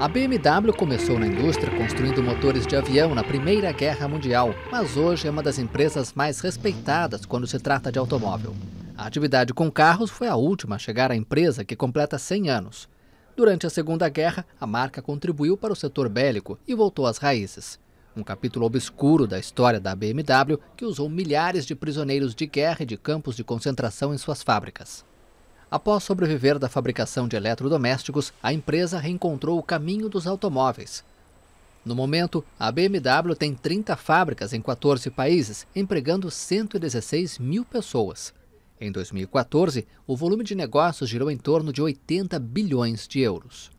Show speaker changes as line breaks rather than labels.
A BMW começou na indústria construindo motores de avião na Primeira Guerra Mundial, mas hoje é uma das empresas mais respeitadas quando se trata de automóvel. A atividade com carros foi a última a chegar à empresa, que completa 100 anos. Durante a Segunda Guerra, a marca contribuiu para o setor bélico e voltou às raízes. Um capítulo obscuro da história da BMW que usou milhares de prisioneiros de guerra e de campos de concentração em suas fábricas. Após sobreviver da fabricação de eletrodomésticos, a empresa reencontrou o caminho dos automóveis. No momento, a BMW tem 30 fábricas em 14 países, empregando 116 mil pessoas. Em 2014, o volume de negócios girou em torno de 80 bilhões de euros.